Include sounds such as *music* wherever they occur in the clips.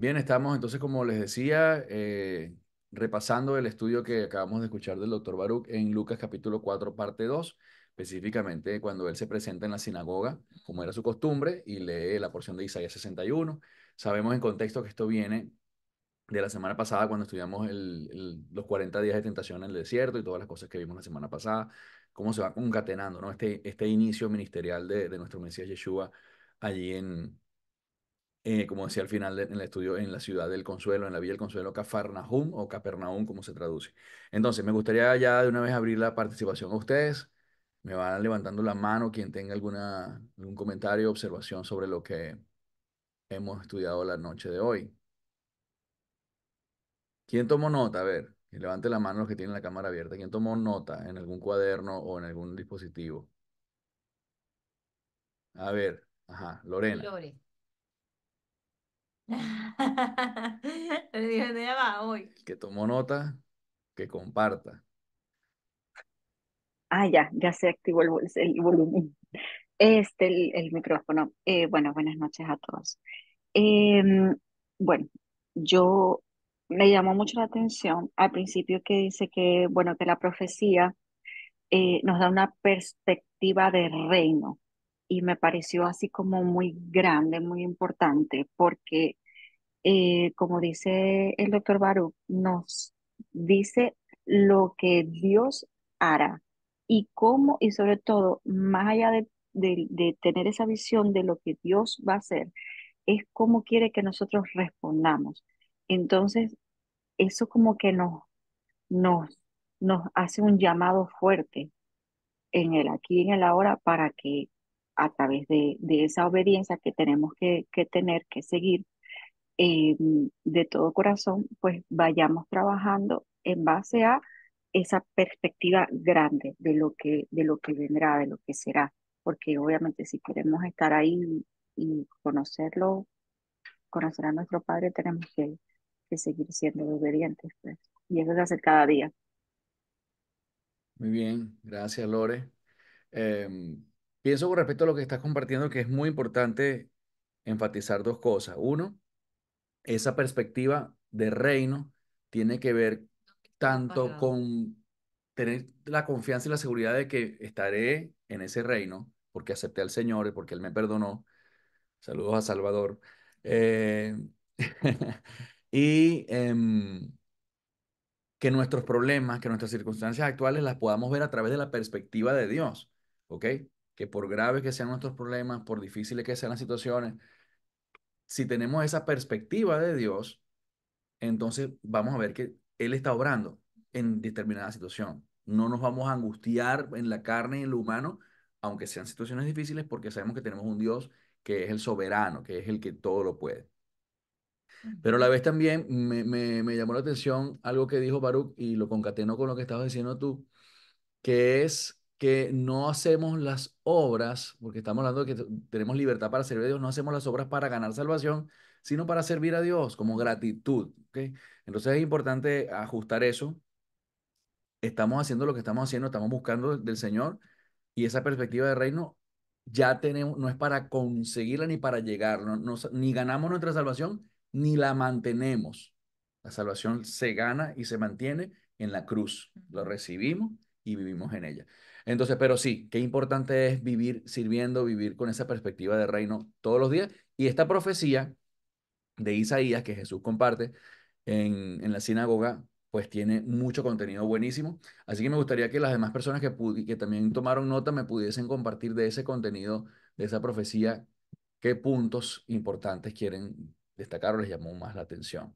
Bien, estamos entonces, como les decía, eh, repasando el estudio que acabamos de escuchar del doctor Baruch en Lucas capítulo 4, parte 2, específicamente cuando él se presenta en la sinagoga, como era su costumbre, y lee la porción de Isaías 61. Sabemos en contexto que esto viene de la semana pasada cuando estudiamos los 40 días de tentación en el desierto y todas las cosas que vimos la semana pasada, cómo se va concatenando este, este inicio ministerial de, de nuestro Mesías Yeshua allí en, eh, como decía al final del en el estudio, en la ciudad del Consuelo, en la Villa del Consuelo, Cafarnaum o Capernaum, como se traduce. Entonces, me gustaría ya de una vez abrir la participación a ustedes. Me van levantando la mano quien tenga alguna, algún comentario, observación sobre lo que hemos estudiado la noche de hoy. ¿Quién tomó nota? A ver, levante la mano los que tienen la cámara abierta. ¿Quién tomó nota en algún cuaderno o en algún dispositivo? A ver, ajá, Lorena. *laughs* Que tomó nota, que comparta. Ah, ya, ya se activó el, volumen. Este, el, micrófono. Eh, bueno, buenas noches a todos. Em, bueno, yo me llamó mucho la atención al principio que dice que, bueno, que la profecía eh, nos da una perspectiva de reino y me pareció así como muy grande, muy importante, porque eh, como dice el doctor Baruch, nos dice lo que Dios hará y cómo, y sobre todo, más allá de, tener esa visión de lo que Dios va a hacer, es cómo quiere que nosotros respondamos. Entonces, eso como que nos, nos, nos hace un llamado fuerte en el aquí y en el ahora para que a través de, esa obediencia que tenemos que, tener, que seguir eh, de todo corazón, pues vayamos trabajando en base a esa perspectiva grande de lo que, de lo que vendrá, de lo que será, porque obviamente si queremos estar ahí y conocerlo, conocer a nuestro Padre, tenemos que, seguir siendo obedientes, pues. y eso se hace cada día. Muy bien, gracias Lore. Em, Pienso con respecto a lo que estás compartiendo que es muy importante enfatizar dos cosas. Uno, esa perspectiva de reino tiene que ver tanto con tener la confianza y la seguridad de que estaré en ese reino porque acepté al Señor y porque Él me perdonó. Saludos a Salvador. Eh, *laughs* y em, que nuestros problemas, que nuestras circunstancias actuales las podamos ver a través de la perspectiva de Dios. ¿Ok? que por graves que sean nuestros problemas, por difíciles que sean las situaciones, si tenemos esa perspectiva de Dios, entonces vamos a ver que Él está obrando en determinada situación. No nos vamos a angustiar en la carne y en lo humano, aunque sean situaciones difíciles, porque sabemos que tenemos un Dios que es el soberano, que es el que todo lo puede. Pero a la vez también me, llamó la atención algo que dijo Baruch y lo concatenó con lo que estabas diciendo tú, que es que no hacemos las obras, porque estamos hablando de que tenemos libertad para servir a Dios, no hacemos las obras para ganar salvación, sino para servir a Dios como gratitud. ¿okay? Entonces es importante ajustar eso. Estamos haciendo lo que estamos haciendo, estamos buscando del Señor y esa perspectiva de reino ya tenemos, no es para conseguirla ni para llegar, no, ni ganamos nuestra salvación ni la mantenemos. La salvación se gana y se mantiene en la cruz, lo recibimos y vivimos en ella. Entonces, pero sí, qué importante es vivir sirviendo, vivir con esa perspectiva de reino todos los días. Y esta profecía de Isaías que Jesús comparte en, la sinagoga, pues tiene mucho contenido buenísimo. Así que me gustaría que las demás personas que, que también tomaron nota me pudiesen compartir de ese contenido, de esa profecía, qué puntos importantes quieren destacar o les llamó más la atención.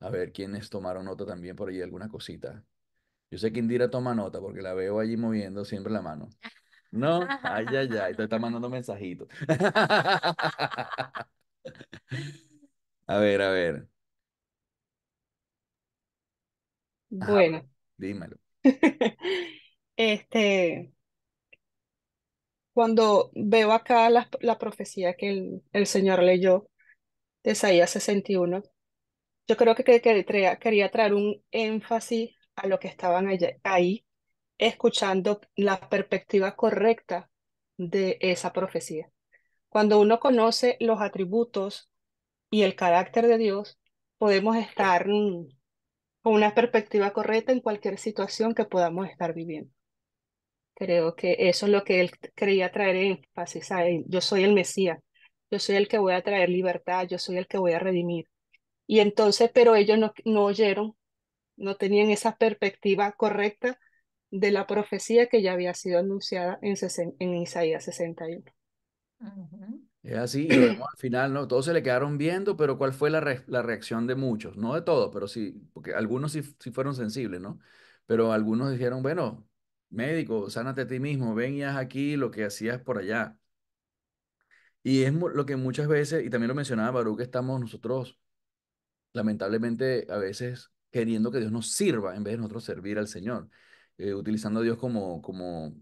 A ver, ¿quiénes tomaron nota también por ahí alguna cosita. Yo sé que Indira toma nota porque la veo allí moviendo siempre la mano. No, ay, ay, ay, te está mandando mensajitos. *laughs* A ver, a ver. Bueno. dímelo. *laughs* Este, cuando veo acá la, profecía que el, el, Señor leyó de Isaías 61, yo creo que, quería traer un énfasis a lo que estaban ahí escuchando la perspectiva correcta de esa profecía. Cuando uno conoce los atributos y el carácter de Dios, podemos estar con una perspectiva correcta en cualquier situación que podamos estar viviendo. Creo que eso es lo que él creía traer énfasis a él. Yo soy el Mesías, yo soy el que voy a traer libertad, yo soy el que voy a redimir. Y entonces, pero ellos no oyeron no tenían esa perspectiva correcta de la profecía que ya había sido anunciada en, en Isaías 61. Es así, al final, ¿no? Todos se le quedaron viendo, pero ¿cuál fue la, reacción de muchos? No de todos, pero sí, porque algunos sí, fueron sensibles, ¿no? Pero algunos dijeron, bueno, médico, sánate a ti mismo, venías aquí lo que hacías por allá. Y es lo que muchas veces, y también lo mencionaba Baruch, que estamos nosotros, lamentablemente, a veces queriendo que Dios nos sirva en vez de nosotros servir al Señor, eh, utilizando a Dios como, como,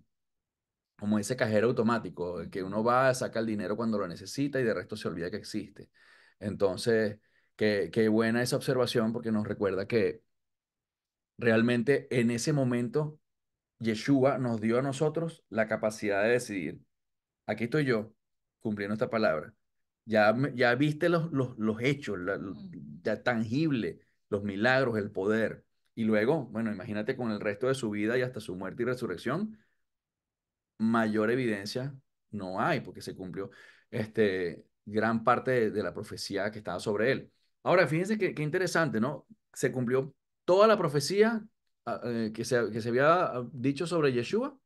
como ese cajero automático, eh, que uno va, saca el dinero cuando lo necesita y de resto se olvida que existe. Entonces, qué, qué buena esa observación porque nos recuerda que realmente en ese momento Yeshua nos dio a nosotros la capacidad de decidir, aquí estoy yo cumpliendo esta palabra. Ya, ya viste los, los, hechos, mm. ya la, tangible, los milagros, el poder. Y luego, bueno, imagínate con el resto de su vida y hasta su muerte y resurrección, mayor evidencia no hay porque se cumplió este, gran parte de, la profecía que estaba sobre él. Ahora, fíjense qué interesante, ¿no? Se cumplió toda la profecía ah, eh, que, se, que se había dicho sobre Yeshua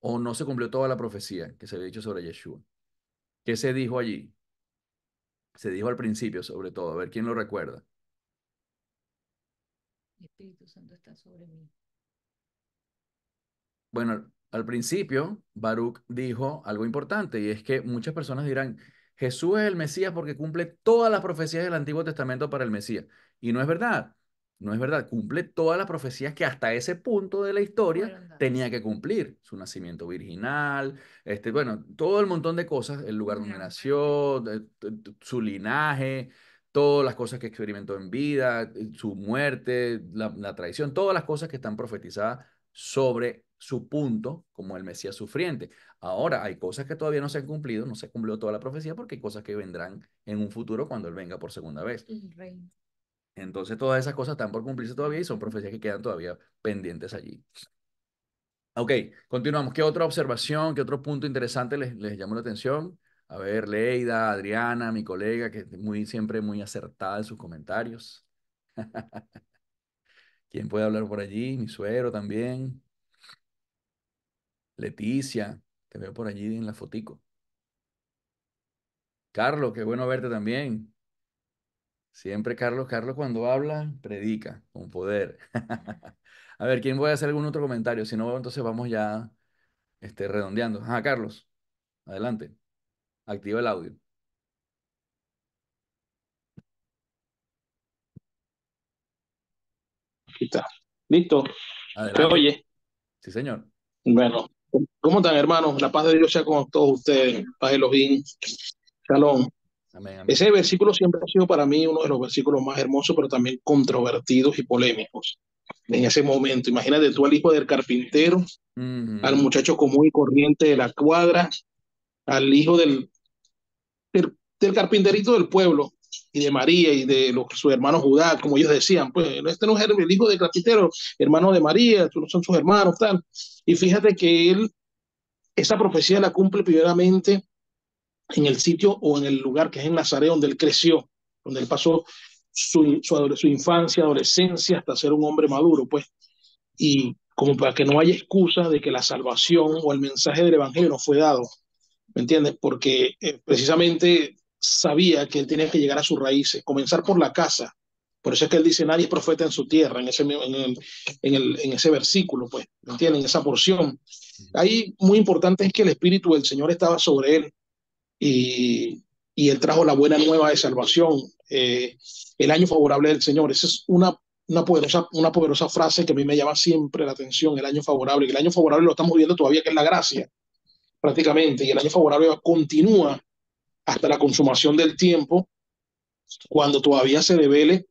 o no se cumplió toda la profecía que se había dicho sobre Yeshua. ¿Qué se dijo allí? Se dijo al principio, sobre todo, a ver quién lo recuerda. Espíritu Santo está sobre mí. Bueno, al principio, Baruch dijo algo importante y es que muchas personas dirán, Jesús es el Mesías porque cumple todas las profecías del Antiguo Testamento para el Mesías. Y no es verdad, no es verdad, cumple todas las profecías que hasta ese punto de la historia tenía que cumplir. Su nacimiento virginal, este, bueno, todo el montón de cosas, el lugar donde nació, su linaje, todas las cosas que experimentó en vida, eh, su muerte, la, traición, todas las cosas que están profetizadas sobre su punto como el Mesías sufriente. Ahora, hay cosas que todavía no se han cumplido, no se cumplió toda la profecía porque hay cosas que vendrán en un futuro cuando Él venga por segunda vez. Entonces, todas esas cosas están por cumplirse todavía y son profecías que quedan todavía pendientes allí. Ok, continuamos. ¿Qué otra observación, qué otro punto interesante les, les llamó la atención? A ver, Leida, Adriana, mi colega, que muy, siempre muy acertada en sus comentarios. *laughs* ¿Quién puede hablar por allí? Mi suero también. Leticia, te veo por allí en la fotico. Carlos, qué bueno verte también. Siempre Carlos, Carlos cuando habla, predica con poder. *laughs* a ver, ¿quién puede hacer algún otro comentario? Si no, entonces vamos ya este, redondeando. Ah, Carlos, adelante. Activa el audio. Aquí está. Listo. ¿Se oye? Sí, señor. Bueno, ¿cómo están, hermanos? La paz de Dios sea con todos ustedes. Paz Elohim. Shalom. Ese versículo siempre ha sido para mí uno de los versículos más hermosos, pero también controvertidos y polémicos en ese momento. Imagínate tú al hijo del carpintero, al muchacho común y corriente de la cuadra, al hijo del del, carpinterito del pueblo y de María y de los, sus hermanos Judá, como ellos decían, pues este no es el hijo de carpintero, hermano de María, no son sus hermanos, tal. Y fíjate que él, esa profecía la cumple primeramente en el sitio o en el lugar que es en Nazaret, donde él creció, donde él pasó su, su, infancia, adolescencia, hasta ser un hombre maduro, pues. Y como para que no haya excusa de que la salvación o el mensaje del Evangelio no fue dado ¿me entiendes? Porque eh, precisamente sabía que él tenía que llegar a sus raíces, comenzar por la casa. Por eso es que él dice, nadie es profeta en su tierra, en ese, en en ese versículo, pues, ¿me entienden? En esa porción. Ahí muy importante es que el Espíritu del Señor estaba sobre él y, él trajo la buena nueva de salvación, eh, el año favorable del Señor. Esa es una, una, poderosa, una poderosa frase que a mí me llama siempre la atención, el año favorable. y El año favorable lo estamos viendo todavía, que es la gracia prácticamente, y el año favorable continúa hasta la consumación del tiempo, cuando todavía se revele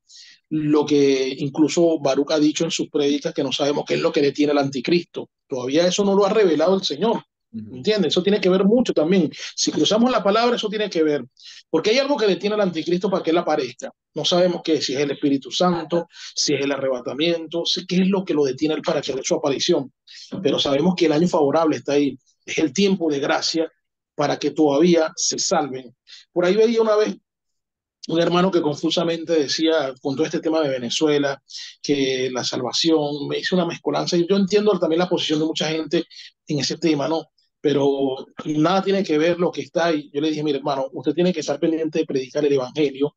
lo que incluso Baruch ha dicho en sus predicas, que no sabemos qué es lo que detiene el anticristo. Todavía eso no lo ha revelado el Señor. ¿Entiendes? Eso tiene que ver mucho también. Si cruzamos la palabra, eso tiene que ver. Porque hay algo que detiene al anticristo para que él aparezca. No sabemos qué, si es el Espíritu Santo, si es el arrebatamiento, qué es lo que lo detiene para que su aparición. Pero sabemos que el año favorable está ahí es el tiempo de gracia para que todavía se salven. Por ahí veía una vez un hermano que confusamente decía con todo este tema de Venezuela, que la salvación, me hizo una mezcolanza, y yo entiendo también la posición de mucha gente en ese tema, ¿no? Pero nada tiene que ver lo que está ahí. Yo le dije, mire hermano, usted tiene que estar pendiente de predicar el Evangelio,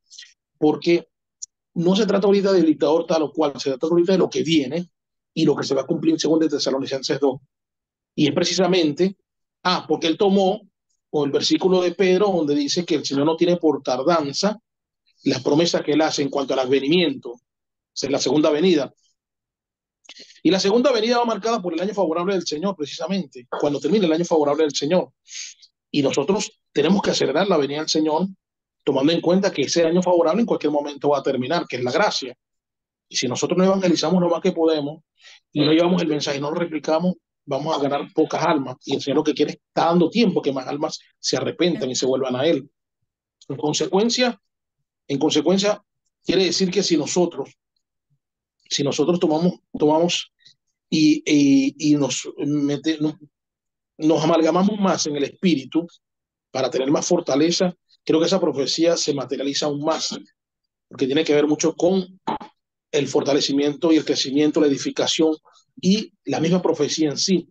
porque no se trata ahorita del dictador tal o cual, se trata ahorita de lo que viene y lo que se va a cumplir según de Tesalonicenses 2. Y es precisamente Ah, porque él tomó, o el versículo de Pedro, donde dice que el Señor no tiene por tardanza las promesas que él hace en cuanto al advenimiento, es la segunda venida. Y la segunda venida va marcada por el año favorable del Señor, precisamente, cuando termine el año favorable del Señor. Y nosotros tenemos que acelerar la venida del Señor, tomando en cuenta que ese año favorable en cualquier momento va a terminar, que es la gracia. Y si nosotros no evangelizamos lo más que podemos, y no llevamos el mensaje, no lo replicamos, vamos a ganar pocas almas. Y el Señor lo que quiere está dando tiempo que más almas se arrepentan y se vuelvan a Él. En consecuencia, en consecuencia, quiere decir que si nosotros, si nosotros tomamos, tomamos y, y, nos, nos, nos amalgamamos más en el espíritu para tener más fortaleza, creo que esa profecía se materializa aún más, porque tiene que ver mucho con el fortalecimiento y el crecimiento, la edificación y la misma profecía en sí.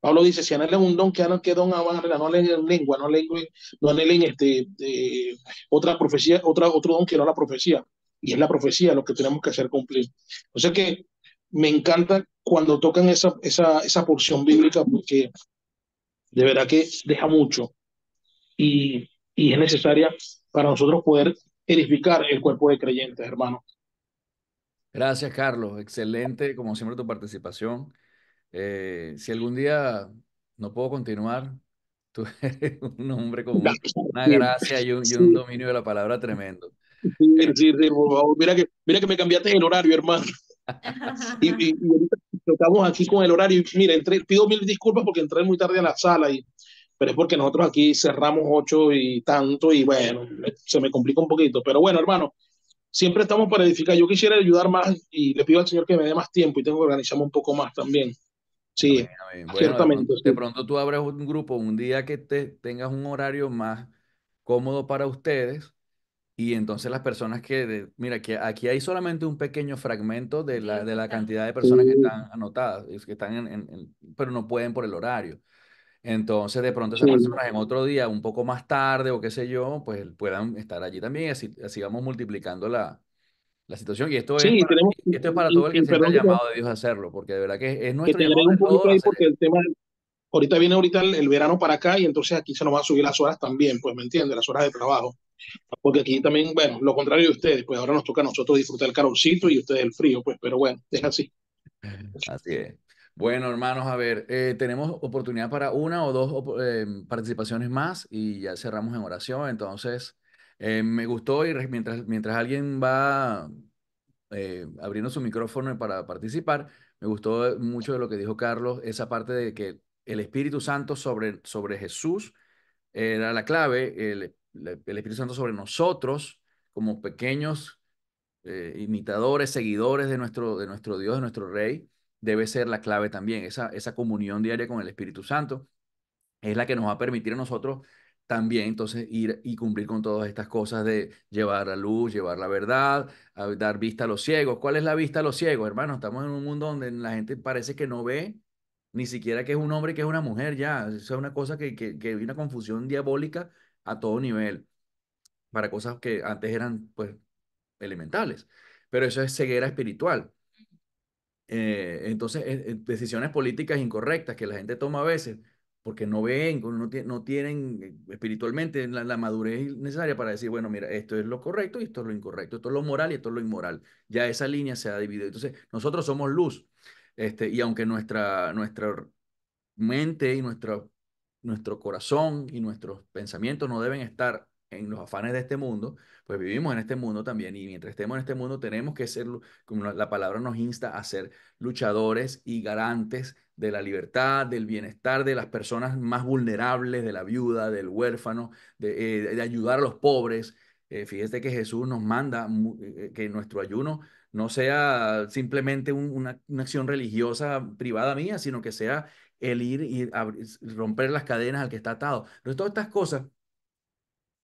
Pablo dice, si anhelan un don, que anhelan que don no anhelen lengua, no anhelen, no anhelen este, otra profecía, otra, otro don que no la profecía. Y es la profecía lo que tenemos que hacer cumplir. O sea que me encanta cuando tocan esa, esa, esa porción bíblica porque de verdad que deja mucho y, y es necesaria para nosotros poder edificar el cuerpo de creyentes, hermano. Gracias, Carlos. Excelente, como siempre, tu participación. Eh, si algún día no puedo continuar, *laughs* tú eres un hombre con una, gracia y un, dominio de la palabra tremendo. Eh, mira que, mira que me cambiaste el horario, hermano. *laughs* Y, estamos aquí con el horario. Mira, pido mil disculpas porque entré muy tarde a la sala, y, pero es porque nosotros aquí cerramos ocho y tanto, y bueno, se me complica un poquito. Pero bueno, hermano, siempre estamos para edificar. Yo quisiera ayudar más y le pido al Señor que me dé más tiempo y tengo que organizarme un poco más también. Sí, ciertamente. De pronto, tú abres un grupo un día que te, tengas un horario más cómodo para ustedes y entonces las personas que, mira, que aquí hay solamente un pequeño fragmento de la, de la cantidad de personas que están anotadas, que están en, pero no pueden por el horario. Entonces, de pronto esas personas en otro día, un poco más tarde o qué sé yo, pues puedan estar allí también así, vamos multiplicando la, la situación. Y esto, sí, es, tenemos, para, esto es para todo el que se llamado de Dios a hacerlo, porque de verdad que es, nuestro que un ahí porque el tema, ahorita viene ahorita el, verano para acá y entonces aquí se nos van a subir las horas también, pues, ¿me entiende, Las horas de trabajo. Porque aquí también, bueno, lo contrario de ustedes, pues ahora nos toca a nosotros disfrutar el calorcito y ustedes el frío, pues, pero bueno, es así. *laughs* Así es. Bueno, hermanos, a ver, eh, tenemos oportunidad para una o dos eh, participaciones más y ya cerramos en oración. Entonces, eh, me gustó y mientras, mientras alguien va abriendo su micrófono para participar, me gustó mucho de lo que dijo Carlos, esa parte de que el Espíritu Santo sobre, sobre Jesús era la clave, el, el Espíritu Santo sobre nosotros como pequeños imitadores, seguidores de nuestro, de nuestro Dios, de nuestro Rey debe ser la clave también. Esa, esa comunión diaria con el Espíritu Santo es la que nos va a permitir a nosotros también entonces ir y cumplir con todas estas cosas de llevar la luz, llevar la verdad, dar vista a los ciegos. ¿Cuál es la vista a los ciegos, hermanos Estamos en un mundo donde la gente parece que no ve ni siquiera que es un hombre, que es una mujer, ya. Eso es una cosa que, que, una confusión diabólica a todo nivel para cosas que antes eran pues elementales. Pero eso es ceguera espiritual. Eh, entonces, eh, eh, decisiones políticas incorrectas que la gente toma a veces porque no ven, no, tienen espiritualmente la, madurez necesaria para decir, bueno, mira, esto es lo correcto y esto es lo incorrecto, esto es lo moral y esto es lo inmoral. Ya esa línea se ha dividido. Entonces, nosotros somos luz. Este, y aunque nuestra, nuestra mente y nuestro, nuestro corazón y nuestros pensamientos no deben estar en los afanes de este mundo, pues vivimos en este mundo también y mientras estemos en este mundo tenemos que ser, como la palabra nos insta, a ser luchadores y garantes de la libertad, del bienestar de las personas más vulnerables, de la viuda, del huérfano, de, eh, ayudar a los pobres. fíjense eh, fíjese que Jesús nos manda eh, que nuestro ayuno no sea simplemente una, una, acción religiosa privada mía, sino que sea el ir y romper las cadenas al que está atado. Entonces, todas estas cosas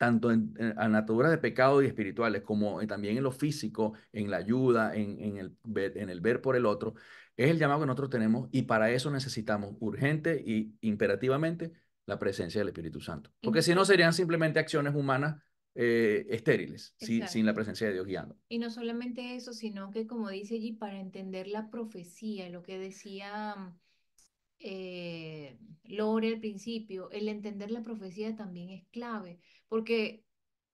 tanto en, naturas de pecado y espirituales, como eh, también en lo físico, en la ayuda, en, el, en el ver por el otro, es el llamado que nosotros tenemos y para eso necesitamos urgente y imperativamente la presencia del Espíritu Santo. Porque si no serían simplemente acciones humanas eh, estériles, sin, sin la presencia de Dios guiando. Y no solamente eso, sino que como dice allí, para entender la profecía, lo que decía eh, Lore al principio, el entender la profecía también es clave, porque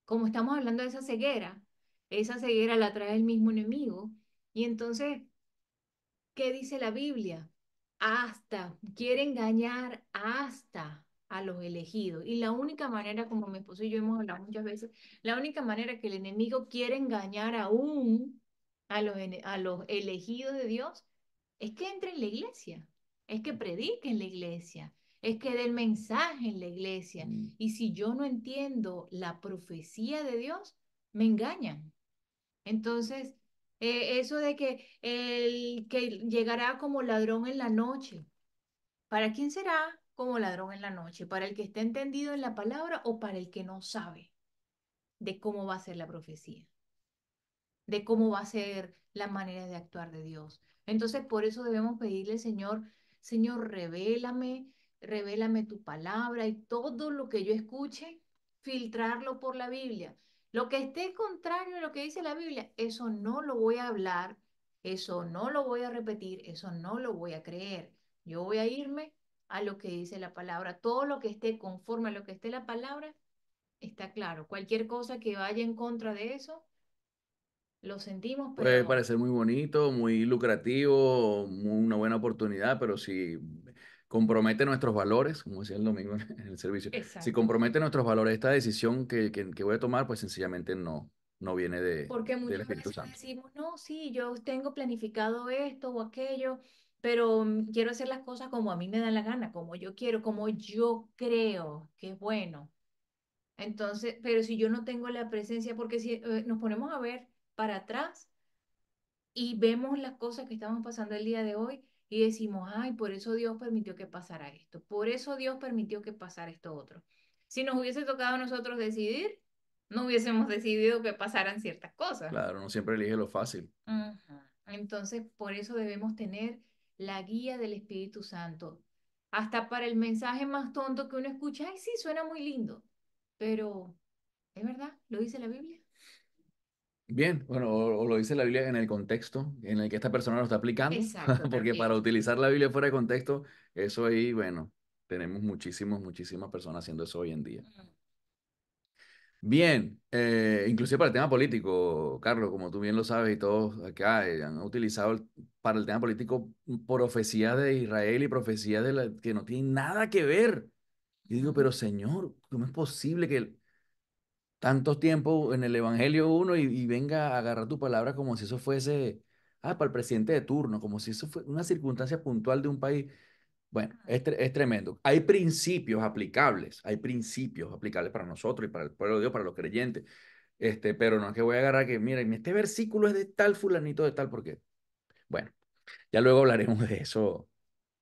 como estamos hablando de esa ceguera, esa ceguera la trae el mismo enemigo, y entonces, ¿qué dice la Biblia? Hasta, quiere engañar hasta a los elegidos. Y la única manera, como mi esposo y yo hemos hablado muchas veces, la única manera que el enemigo quiere engañar aún a los, a los elegidos de Dios es que entre en la iglesia es que predique en la iglesia, es que dé mensaje en la iglesia. Mm. Y si yo no entiendo la profecía de Dios, me engañan. Entonces, e, eso de que el que llegará como ladrón en la noche, ¿para quién será como ladrón en la noche? ¿Para el que esté entendido en la palabra o para el que no sabe de cómo va a ser la profecía? de cómo va a ser la manera de actuar de Dios. Entonces, por eso debemos pedirle, Señor, Señor, revélame, revélame tu palabra y todo lo que yo escuche, filtrarlo por la Biblia. Lo que esté contrario a lo que dice la Biblia, eso no lo voy a hablar, eso no lo voy a repetir, eso no lo voy a creer. Yo voy a irme a lo que dice la palabra. Todo lo que esté conforme a lo que esté la palabra, está claro. Cualquier cosa que vaya en contra de eso, lo sentimos. Puede parecer muy bonito, muy lucrativo, una buena oportunidad, pero si compromete nuestros valores, como decía el domingo *laughs* en el servicio, si compromete nuestros valores esta decisión que, que, voy a tomar, pues sencillamente no, no viene de... Porque muchas veces decimos, no, sí, yo tengo planificado esto o aquello, pero mm, quiero hacer las cosas como a mí me da la gana, como yo quiero, como yo creo que es bueno. Entonces, pero si yo no tengo la presencia, porque si eh, nos ponemos a ver, para atrás y vemos las cosas que estamos pasando el día de hoy y decimos, ay, por eso Dios permitió que pasara esto, por eso Dios permitió que pasara esto otro. Si nos hubiese tocado a nosotros decidir, no hubiésemos decidido que pasaran ciertas cosas. Claro, no siempre elige lo fácil. Entonces, por eso debemos tener la guía del Espíritu Santo. Hasta para el mensaje más tonto que uno escucha, ay, sí, suena muy lindo, pero ¿es verdad? ¿Lo dice la Biblia? Bien, bueno, o, lo dice la Biblia en el contexto en el que esta persona lo está aplicando, Exacto, *laughs* porque para utilizar la Biblia fuera de contexto, eso ahí, bueno, tenemos muchísimas, muchísimas personas haciendo eso hoy en día. Mm. Bien, eh, inclusive para el tema político, Carlos, como tú bien lo sabes y todos acá eh, han utilizado para el tema político profecías de Israel y profecías de la, que no tiene nada que ver. Yo digo, pero Señor, ¿cómo es posible que tantos tiempos en el Evangelio uno y, venga a agarrar tu palabra como si eso fuese, ah, para el presidente de turno, como si eso fue una circunstancia puntual de un país. Bueno, es, es tremendo. Hay principios aplicables, hay principios aplicables para nosotros y para el pueblo de Dios, para los creyentes. Este, pero no es que voy a agarrar que, miren, este versículo es de tal fulanito, de tal, porque, bueno, ya luego hablaremos de eso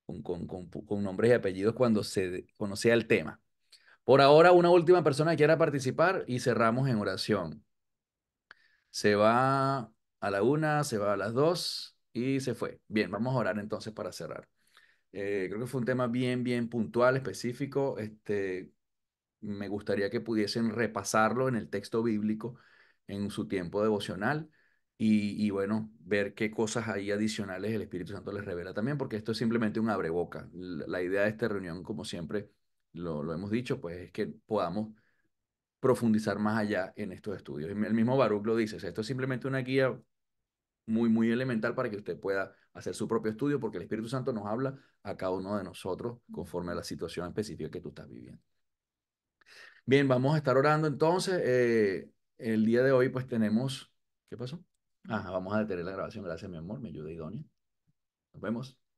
con, con, con, nombres y apellidos cuando, se, conocía el tema. Por ahora, una última persona que quiera participar y cerramos en oración. Se va a la una, se va a las dos y se fue. Bien, vamos a orar entonces para cerrar. Eh, creo que fue un tema bien, bien puntual, específico. Este, me gustaría que pudiesen repasarlo en el texto bíblico en su tiempo devocional y, bueno, ver qué cosas ahí adicionales el Espíritu Santo les revela también, porque esto es simplemente un abreboca. La idea de esta reunión, como siempre, lo, hemos dicho, pues es que podamos profundizar más allá en estos estudios. El mismo Baruch lo dice, esto es simplemente una guía muy, muy elemental para que usted pueda hacer su propio estudio, porque el Espíritu Santo nos habla a cada uno de nosotros conforme a la situación específica que tú estás viviendo. Bien, vamos a estar orando entonces. Eh, el día de hoy pues tenemos... ¿Qué pasó? Ah, vamos a detener la grabación. Gracias, mi amor. Me ayuda idónea. Nos vemos.